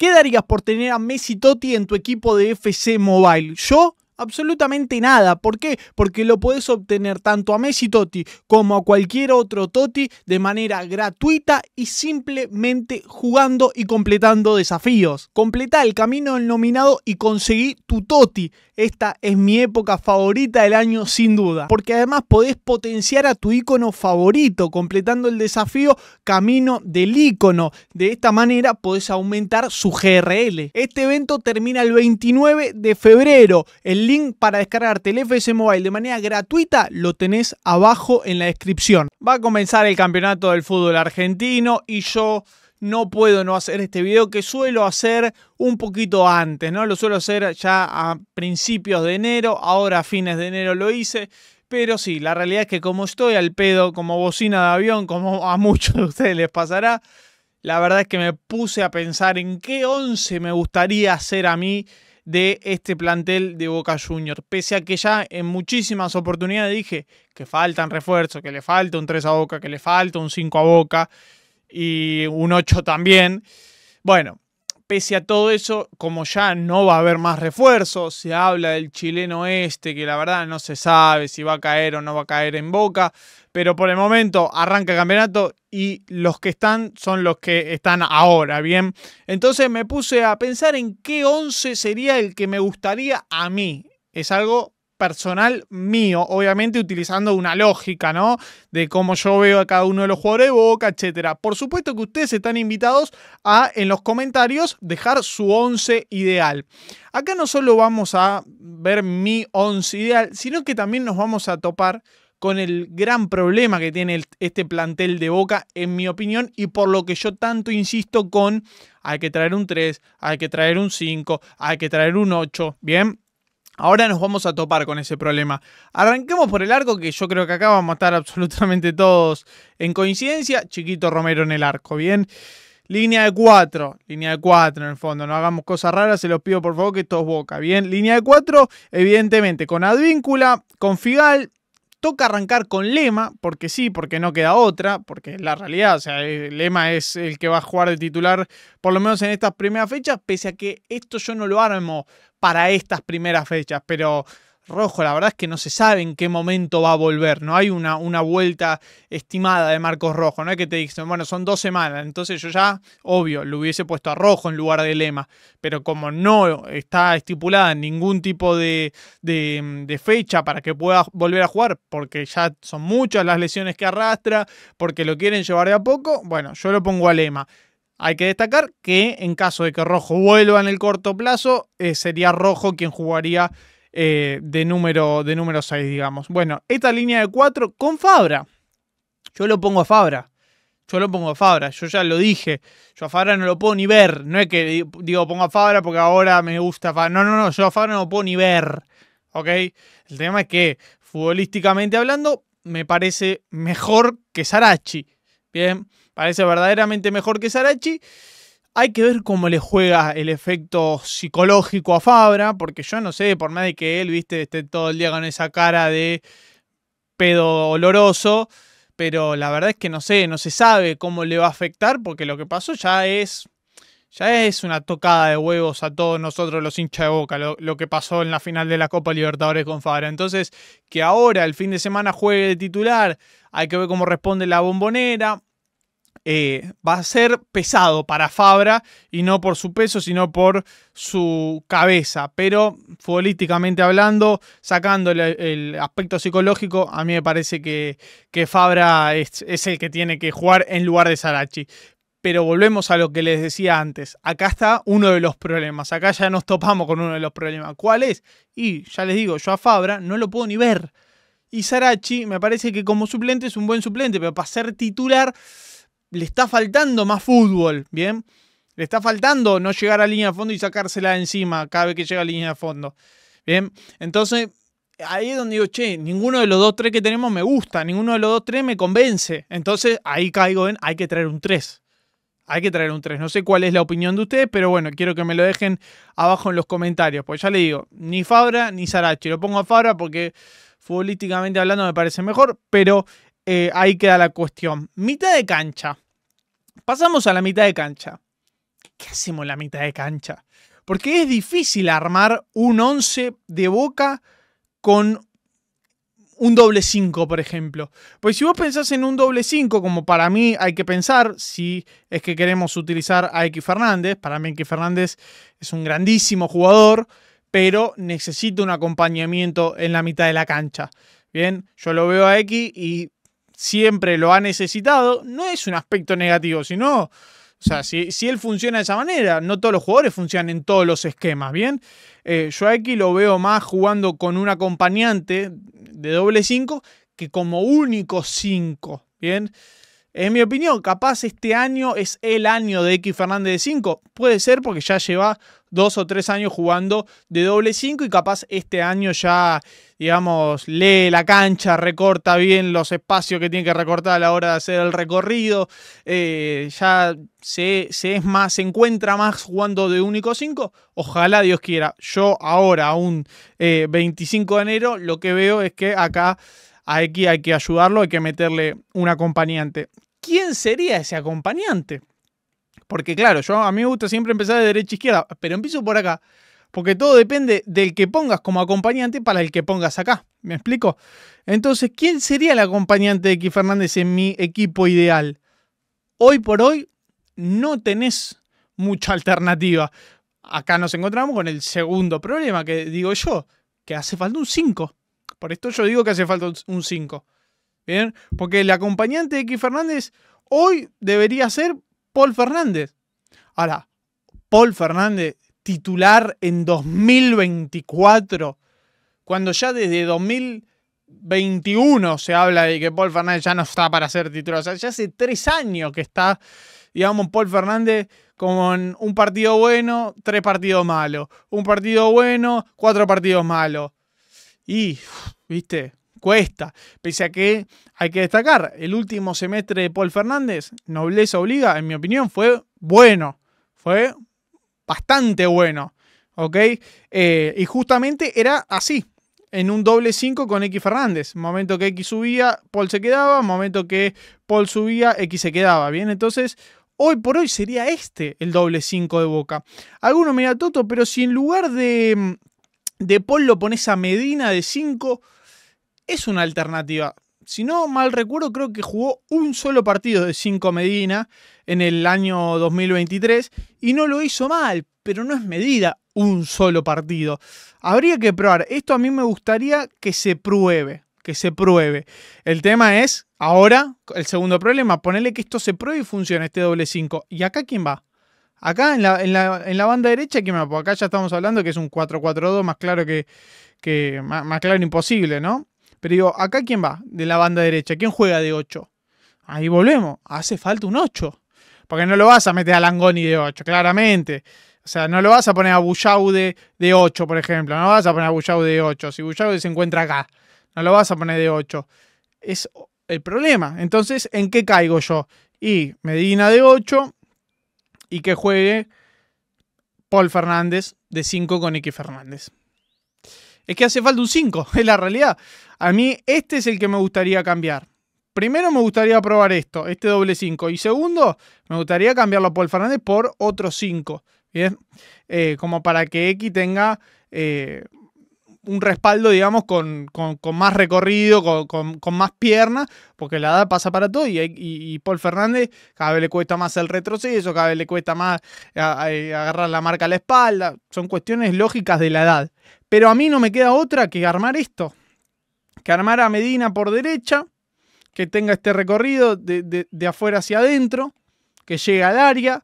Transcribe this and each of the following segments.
¿Qué darías por tener a Messi Totti en tu equipo de FC Mobile? Yo absolutamente nada. ¿Por qué? Porque lo podés obtener tanto a Messi Totti como a cualquier otro Totti de manera gratuita y simplemente jugando y completando desafíos. completa el camino del nominado y conseguí tu Totti. Esta es mi época favorita del año sin duda, porque además podés potenciar a tu icono favorito completando el desafío camino del icono. De esta manera podés aumentar su GRL. Este evento termina el 29 de febrero. El link para descargarte el FS Mobile de manera gratuita lo tenés abajo en la descripción. Va a comenzar el campeonato del fútbol argentino y yo no puedo no hacer este video que suelo hacer un poquito antes, ¿no? Lo suelo hacer ya a principios de enero, ahora a fines de enero lo hice. Pero sí, la realidad es que como estoy al pedo, como bocina de avión, como a muchos de ustedes les pasará, la verdad es que me puse a pensar en qué 11 me gustaría hacer a mí de este plantel de Boca Junior. Pese a que ya en muchísimas oportunidades dije que faltan refuerzos, que le falta un 3 a Boca, que le falta un 5 a Boca y un 8 también. Bueno, pese a todo eso, como ya no va a haber más refuerzos, se habla del chileno este, que la verdad no se sabe si va a caer o no va a caer en boca, pero por el momento arranca el campeonato y los que están son los que están ahora, ¿bien? Entonces me puse a pensar en qué 11 sería el que me gustaría a mí. Es algo personal mío, obviamente utilizando una lógica, ¿no? De cómo yo veo a cada uno de los jugadores de Boca, etcétera. Por supuesto que ustedes están invitados a en los comentarios dejar su 11 ideal. Acá no solo vamos a ver mi 11 ideal, sino que también nos vamos a topar con el gran problema que tiene este plantel de Boca, en mi opinión, y por lo que yo tanto insisto con hay que traer un 3, hay que traer un 5, hay que traer un 8, ¿bien? Ahora nos vamos a topar con ese problema. Arranquemos por el arco, que yo creo que acá vamos a estar absolutamente todos en coincidencia. Chiquito Romero en el arco, ¿bien? Línea de cuatro, línea de cuatro en el fondo, no hagamos cosas raras, se los pido por favor que esto es boca, ¿bien? Línea de cuatro, evidentemente, con Advíncula, con Figal, toca arrancar con Lema, porque sí, porque no queda otra, porque la realidad, o sea, eh, Lema es el que va a jugar de titular, por lo menos en estas primeras fechas, pese a que esto yo no lo armo para estas primeras fechas, pero Rojo, la verdad es que no se sabe en qué momento va a volver, no hay una, una vuelta estimada de Marcos Rojo, no es que te dicen, bueno, son dos semanas, entonces yo ya, obvio, lo hubiese puesto a Rojo en lugar de Lema, pero como no está estipulada ningún tipo de, de fecha para que pueda volver a jugar, porque ya son muchas las lesiones que arrastra, porque lo quieren llevar de a poco, bueno, yo lo pongo a Lema. Hay que destacar que en caso de que Rojo vuelva en el corto plazo, eh, sería Rojo quien jugaría eh, de, número, de número 6, digamos. Bueno, esta línea de 4 con Fabra. Yo lo pongo a Fabra. Yo lo pongo a Fabra, yo ya lo dije. Yo a Fabra no lo puedo ni ver. No es que digo pongo a Fabra porque ahora me gusta Fabra. No, no, no, yo a Fabra no lo puedo ni ver. ¿Ok? El tema es que, futbolísticamente hablando, me parece mejor que Sarachi. Bien parece verdaderamente mejor que Sarachi. Hay que ver cómo le juega el efecto psicológico a Fabra, porque yo no sé, por más de que él, viste, esté todo el día con esa cara de pedo oloroso, pero la verdad es que no sé, no se sabe cómo le va a afectar, porque lo que pasó ya es ya es una tocada de huevos a todos nosotros los hinchas de boca, lo, lo, que pasó en la final de la Copa Libertadores con Fabra. Entonces, que ahora el fin de semana juegue de titular, hay que ver cómo responde la bombonera. Eh, va a ser pesado para Fabra y no por su peso, sino por su cabeza. Pero futbolísticamente hablando, sacando el, aspecto psicológico, a mí me parece que, Fabra es, es, el que tiene que jugar en lugar de Sarachi. Pero volvemos a lo que les decía antes. Acá está uno de los problemas. Acá ya nos topamos con uno de los problemas. ¿Cuál es? Y ya les digo, yo a Fabra no lo puedo ni ver. Y Sarachi me parece que como suplente es un buen suplente, pero para ser titular le está faltando más fútbol, ¿bien? Le está faltando no llegar a línea de fondo y sacársela encima cada vez que llega a línea de fondo. Bien, entonces ahí es donde digo, che, ninguno de los dos tres que tenemos me gusta, ninguno de los dos tres me convence. Entonces ahí caigo en, hay que traer un tres, Hay que traer un 3. No sé cuál es la opinión de ustedes, pero bueno, quiero que me lo dejen abajo en los comentarios. Pues ya le digo, ni Fabra ni Sarachi. Lo pongo a Fabra porque futbolísticamente hablando me parece mejor, pero eh, ahí queda la cuestión. Mitad de cancha. Pasamos a la mitad de cancha. ¿Qué hacemos en la mitad de cancha? Porque es difícil armar un 11 de boca con un doble 5, por ejemplo. Pues si vos pensás en un doble 5, como para mí hay que pensar, si es que queremos utilizar a X Fernández, para mí X Fernández es un grandísimo jugador, pero necesita un acompañamiento en la mitad de la cancha. Bien, yo lo veo a X y siempre lo ha necesitado, no es un aspecto negativo, sino... O sea, si, si, él funciona de esa manera, no todos los jugadores funcionan en todos los esquemas, ¿bien? Eh, yo aquí lo veo más jugando con un acompañante de doble 5 que como único 5, ¿bien? En mi opinión, capaz este año es el año de X Fernández de 5. Puede ser porque ya lleva dos o tres años jugando de doble 5 y capaz este año ya, digamos, lee la cancha, recorta bien los espacios que tiene que recortar a la hora de hacer el recorrido. Eh, ya se, es más, se encuentra más jugando de único 5. Ojalá Dios quiera. Yo ahora, un 25 eh, de enero, lo que veo es que acá a hay que ayudarlo, hay que meterle un acompañante. ¿Quién sería ese acompañante? Porque claro, yo a mí me gusta siempre empezar de derecha a izquierda, pero empiezo por acá. Porque todo depende del que pongas como acompañante para el que pongas acá. ¿Me explico? Entonces, ¿quién sería el acompañante de X Fernández en mi equipo ideal? Hoy por hoy no tenés mucha alternativa. Acá nos encontramos con el segundo problema que digo yo, que hace falta un 5. Por esto yo digo que hace falta un 5. ¿Bien? Porque el acompañante de X Fernández hoy debería ser Paul Fernández. Ahora, Paul Fernández, titular en 2024, cuando ya desde 2021 se habla de que Paul Fernández ya no está para ser titular. O sea, ya hace tres años que está, digamos, Paul Fernández con un partido bueno, tres partidos malos. Un partido bueno, cuatro partidos malos. Y, viste, cuesta. Pese a que hay que destacar, el último semestre de Paul Fernández, nobleza obliga, en mi opinión, fue bueno. Fue bastante bueno. ¿Ok? Eh, y justamente era así. En un doble 5 con X Fernández. Momento que X subía, Paul se quedaba. Momento que Paul subía, X se quedaba. Bien, entonces hoy por hoy sería este el doble 5 de Boca. Algunos mira Toto, pero si en lugar de mm, de Paul lo pones a Medina de 5. Es una alternativa. Si no mal recuerdo, creo que jugó un solo partido de 5 Medina en el año 2023 y no lo hizo mal, pero no es medida un solo partido. Habría que probar. Esto a mí me gustaría que se pruebe, que se pruebe. El tema es, ahora, el segundo problema, ponerle que esto se pruebe y funcione este doble 5. ¿Y acá quién va? Acá en la, banda derecha, que acá ya estamos hablando que es un 4-4-2 más claro que, más, claro imposible, ¿no? Pero digo, ¿acá quién va de la banda derecha? ¿Quién juega de 8? Ahí volvemos, hace falta un 8. Porque no lo vas a meter a Langoni de 8, claramente. O sea, no lo vas a poner a Buyaude de, 8, por ejemplo. No vas a poner a Buyaude de 8. Si Buyaude se encuentra acá, no lo vas a poner de 8. Es el problema. Entonces, ¿en qué caigo yo? Y Medina de 8, y que juegue Paul Fernández de 5 con X Fernández. Es que hace falta un 5, es la realidad. A mí este es el que me gustaría cambiar. Primero me gustaría probar esto, este doble 5. Y segundo, me gustaría cambiarlo a Paul Fernández por otro 5. Bien, eh, como para que X tenga eh, un respaldo, digamos, con, más recorrido, con, más piernas, porque la edad pasa para todo y, y, Paul Fernández cada vez le cuesta más el retroceso, cada vez le cuesta más eh, agarrar la marca a la espalda. Son cuestiones lógicas de la edad. Pero a mí no me queda otra que armar esto. Que armar a Medina por derecha, que tenga este recorrido de, afuera hacia adentro, que llegue al área.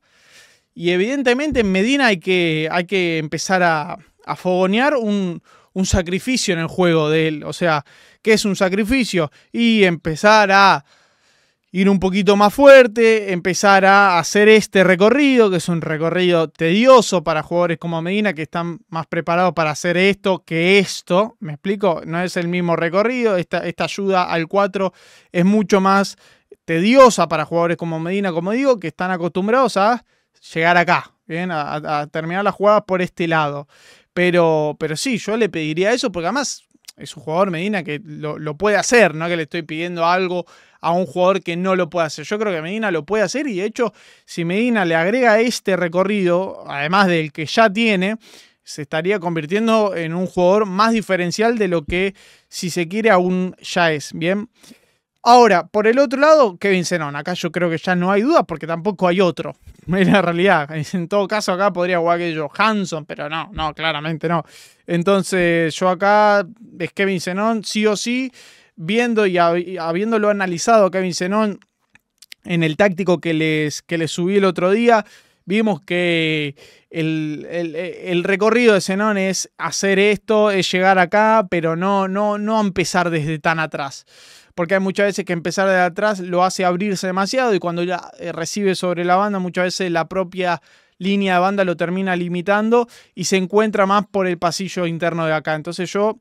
Y evidentemente en Medina hay que, hay que empezar a, a fogonear un, un sacrificio en el juego de él. O sea, que es un sacrificio? Y empezar a ir un poquito más fuerte, empezar a hacer este recorrido, que es un recorrido tedioso para jugadores como Medina, que están más preparados para hacer esto que esto. ¿Me explico? No es el mismo recorrido. Esta, esta ayuda al 4 es mucho más tediosa para jugadores como Medina, como digo, que están acostumbrados a llegar acá, ¿bien? A, a terminar la jugada por este lado. Pero, pero sí, yo le pediría eso porque además es un jugador Medina que lo, puede hacer, no que le estoy pidiendo algo a un jugador que no lo puede hacer. Yo creo que Medina lo puede hacer y de hecho, si Medina le agrega este recorrido, además del que ya tiene, se estaría convirtiendo en un jugador más diferencial de lo que, si se quiere, aún ya es. Bien. Ahora, por el otro lado, Kevin Zenón. Acá yo creo que ya no hay duda porque tampoco hay otro. Es la realidad. En todo caso, acá podría jugar aquello Hanson, pero no, no, claramente no. Entonces, yo acá es Kevin Zenón, sí o sí, viendo y habiéndolo analizado Kevin Zenón en el táctico que les, que subí el otro día, vimos que el, recorrido de Zenón es hacer esto, es llegar acá, pero no, no, no empezar desde tan atrás porque hay muchas veces que empezar de atrás lo hace abrirse demasiado y cuando ya eh, recibe sobre la banda, muchas veces la propia línea de banda lo termina limitando y se encuentra más por el pasillo interno de acá. Entonces yo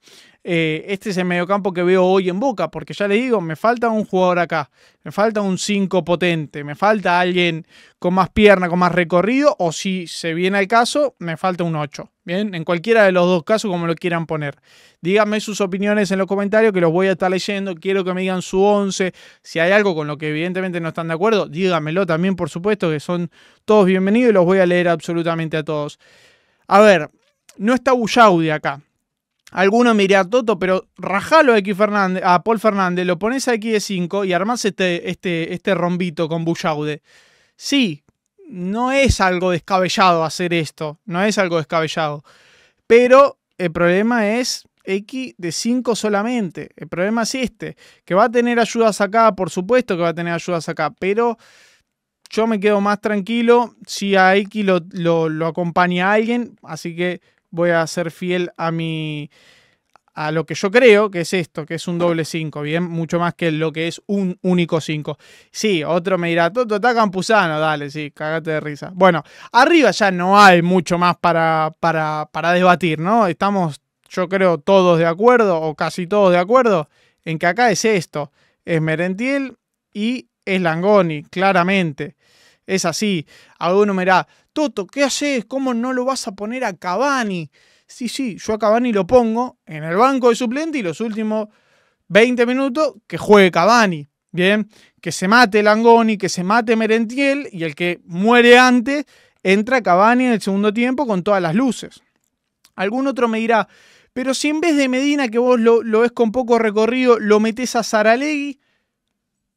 eh, este es el mediocampo que veo hoy en Boca, porque ya le digo, me falta un jugador acá, me falta un 5 potente, me falta alguien con más pierna, con más recorrido, o si se viene al caso, me falta un 8. Bien, en cualquiera de los dos casos, como lo quieran poner. Díganme sus opiniones en los comentarios, que los voy a estar leyendo. Quiero que me digan su 11. Si hay algo con lo que evidentemente no están de acuerdo, díganmelo también, por supuesto, que son todos bienvenidos y los voy a leer absolutamente a todos. A ver, no está Bullaudi acá. Alguno me a Toto, pero rajalo a, X Fernández, a Paul Fernández, lo pones a X de 5 y armás este, este, este rombito con Bullaude. Sí, no es algo descabellado hacer esto, no es algo descabellado. Pero el problema es X de 5 solamente. El problema es este, que va a tener ayudas acá, por supuesto que va a tener ayudas acá, pero yo me quedo más tranquilo si a X lo, acompaña alguien, así que voy a ser fiel a mi a lo que yo creo que es esto, que es un doble 5, bien, mucho más que lo que es un único 5. Sí, otro me dirá, Toto, está campusano dale, sí, cagate de risa. Bueno, arriba ya no hay mucho más para, para, para debatir, ¿no? Estamos, yo creo, todos de acuerdo, o casi todos de acuerdo, en que acá es esto, es Merentiel y es Langoni, claramente. Es así. Alguno me dirá, Toto, ¿qué haces? ¿Cómo no lo vas a poner a Cabani? Sí, sí, yo a Cavani lo pongo en el banco de suplente y los últimos 20 minutos que juegue Cabani. Bien, que se mate Langoni, que se mate Merentiel y el que muere antes entra Cabani en el segundo tiempo con todas las luces. Algún otro me dirá, pero si en vez de Medina, que vos lo, lo ves con poco recorrido, lo metés a Saralegui,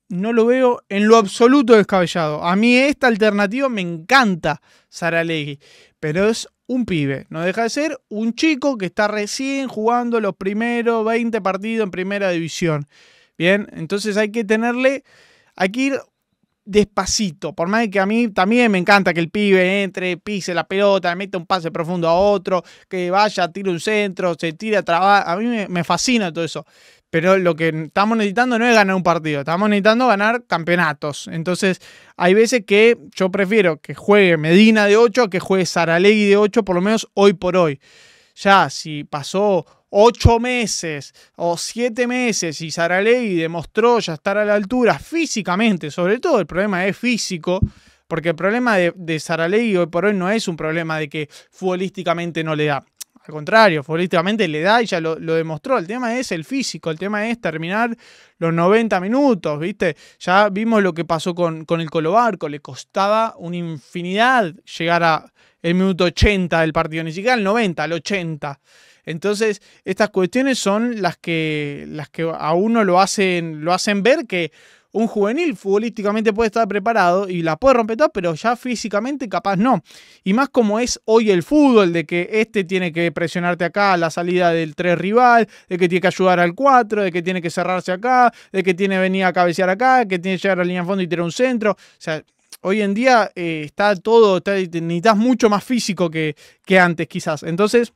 no lo veo en lo absoluto descabellado. A mí esta alternativa me encanta, Saralegui, pero es un pibe, no deja de ser un chico que está recién jugando los primeros 20 partidos en primera división. Bien, entonces hay que tenerle, hay que ir despacito, por más que a mí también me encanta que el pibe entre, pise la pelota, meta un pase profundo a otro, que vaya, tire un centro, se tire a a mí me fascina todo eso. Pero lo que estamos necesitando no es ganar un partido, estamos necesitando ganar campeonatos. Entonces, hay veces que yo prefiero que juegue Medina de 8 a que juegue Saralegui de 8, por lo menos hoy por hoy. Ya, si pasó 8 meses o 7 meses y Saralegui demostró ya estar a la altura físicamente, sobre todo el problema es físico, porque el problema de, de Saralegui hoy por hoy no es un problema de que futbolísticamente no le da. Al contrario, futbolísticamente le da y ya lo, demostró. El tema es el físico, el tema es terminar los 90 minutos, ¿viste? Ya vimos lo que pasó con, con el Colobarco, le costaba una infinidad llegar a el minuto 80 del partido, ni siquiera al 90, al 80. Entonces, estas cuestiones son las que, las que a uno lo hacen, lo hacen ver que un juvenil futbolísticamente puede estar preparado y la puede romper todo, pero ya físicamente capaz no. Y más como es hoy el fútbol, de que este tiene que presionarte acá a la salida del 3 rival, de que tiene que ayudar al 4, de que tiene que cerrarse acá, de que tiene que venir a cabecear acá, que tiene que llegar a la línea de fondo y tirar un centro. O sea, hoy en día eh, está todo, necesitas mucho más físico que, que antes quizás. Entonces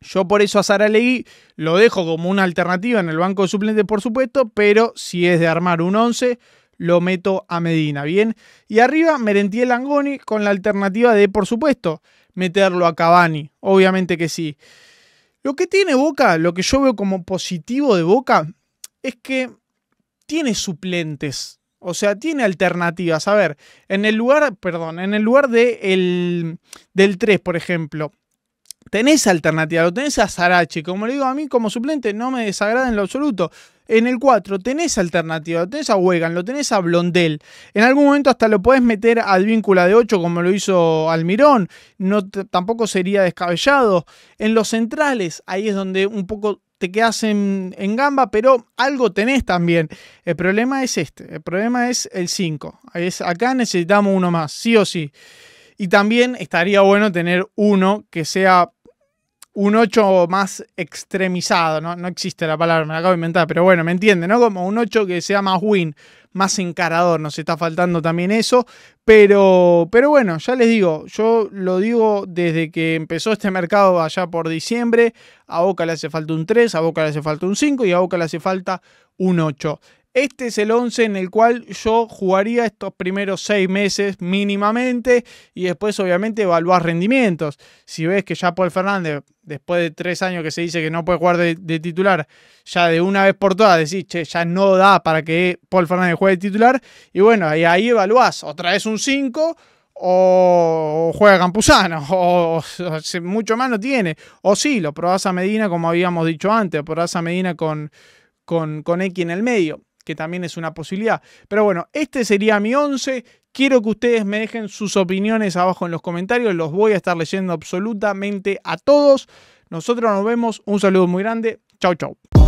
yo por eso a Saralegui lo dejo como una alternativa en el banco de suplentes, por supuesto, pero si es de armar un 11, lo meto a Medina, ¿bien? Y arriba el Angoni con la alternativa de, por supuesto, meterlo a Cavani, obviamente que sí. Lo que tiene Boca, lo que yo veo como positivo de Boca, es que tiene suplentes, o sea, tiene alternativas. A ver, en el lugar, perdón, en el lugar de el, del 3, por ejemplo, tenés alternativa, lo tenés a Sarachi, como le digo a mí como suplente, no me desagrada en lo absoluto. En el 4 tenés alternativa, lo tenés a Wegan, lo tenés a Blondel. En algún momento hasta lo podés meter al vínculo de 8 como lo hizo Almirón. No, tampoco sería descabellado. En los centrales, ahí es donde un poco te quedas en, en, gamba, pero algo tenés también. El problema es este, el problema es el 5. Es, acá necesitamos uno más, sí o sí. Y también estaría bueno tener uno que sea un 8 más extremizado, ¿no? no existe la palabra, me la acabo de inventar, pero bueno, me entiende, ¿no? Como un 8 que sea más win, más encarador, nos está faltando también eso, pero, pero bueno, ya les digo, yo lo digo desde que empezó este mercado allá por diciembre, a Boca le hace falta un 3, a Boca le hace falta un 5 y a Boca le hace falta un 8. Este es el 11 en el cual yo jugaría estos primeros seis meses mínimamente y después obviamente evaluar rendimientos. Si ves que ya Paul Fernández, después de tres años que se dice que no puede jugar de, titular, ya de una vez por todas decís, che, ya no da para que Paul Fernández juegue de titular. Y bueno, ahí evaluás, otra vez un 5 o juega Campuzano, o, mucho más no tiene. O sí, lo probás a Medina, como habíamos dicho antes, probás a Medina con, con, con X en el medio que también es una posibilidad. Pero bueno, este sería mi 11. Quiero que ustedes me dejen sus opiniones abajo en los comentarios. Los voy a estar leyendo absolutamente a todos. Nosotros nos vemos. Un saludo muy grande. Chau, chau.